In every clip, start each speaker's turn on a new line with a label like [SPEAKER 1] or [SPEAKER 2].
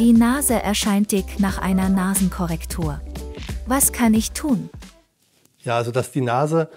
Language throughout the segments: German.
[SPEAKER 1] Die Nase erscheint dick nach einer Nasenkorrektur. Was kann ich tun? Ja, also dass die Nase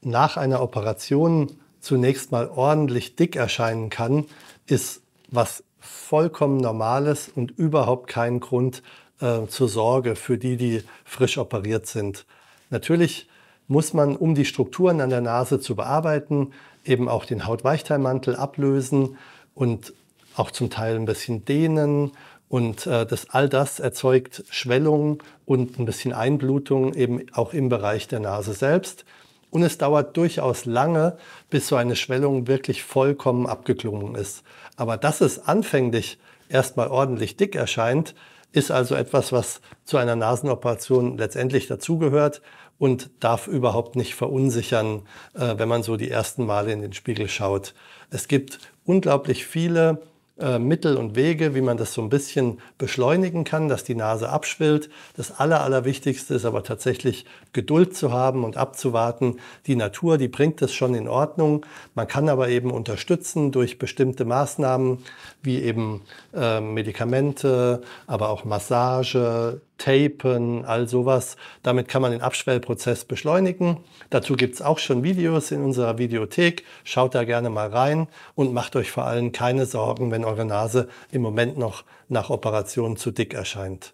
[SPEAKER 1] nach einer Operation zunächst mal ordentlich dick erscheinen kann, ist was vollkommen Normales und überhaupt kein Grund äh, zur Sorge für die, die frisch operiert sind. Natürlich muss man, um die Strukturen an der Nase zu bearbeiten, eben auch den Hautweichteilmantel ablösen und auch zum Teil ein bisschen dehnen und äh, das, all das erzeugt Schwellungen und ein bisschen Einblutung eben auch im Bereich der Nase selbst. Und es dauert durchaus lange, bis so eine Schwellung wirklich vollkommen abgeklungen ist. Aber dass es anfänglich erstmal ordentlich dick erscheint, ist also etwas, was zu einer Nasenoperation letztendlich dazugehört und darf überhaupt nicht verunsichern, äh, wenn man so die ersten Male in den Spiegel schaut. Es gibt unglaublich viele äh, Mittel und Wege, wie man das so ein bisschen beschleunigen kann, dass die Nase abschwillt. Das Aller, Allerwichtigste ist aber tatsächlich Geduld zu haben und abzuwarten. Die Natur, die bringt das schon in Ordnung. Man kann aber eben unterstützen durch bestimmte Maßnahmen wie eben äh, Medikamente, aber auch Massage, Tapen, all sowas. Damit kann man den Abschwellprozess beschleunigen. Dazu gibt es auch schon Videos in unserer Videothek. Schaut da gerne mal rein und macht euch vor allem keine Sorgen, wenn eure Nase im Moment noch nach Operation zu dick erscheint.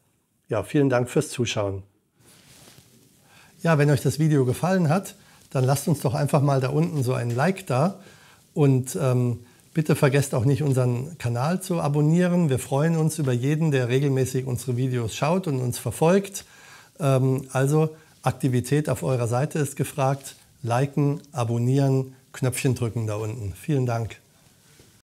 [SPEAKER 1] Ja, vielen Dank fürs Zuschauen. Ja, wenn euch das Video gefallen hat, dann lasst uns doch einfach mal da unten so ein Like da und ähm, Bitte vergesst auch nicht, unseren Kanal zu abonnieren. Wir freuen uns über jeden, der regelmäßig unsere Videos schaut und uns verfolgt. Ähm, also Aktivität auf eurer Seite ist gefragt. Liken, abonnieren, Knöpfchen drücken da unten. Vielen Dank.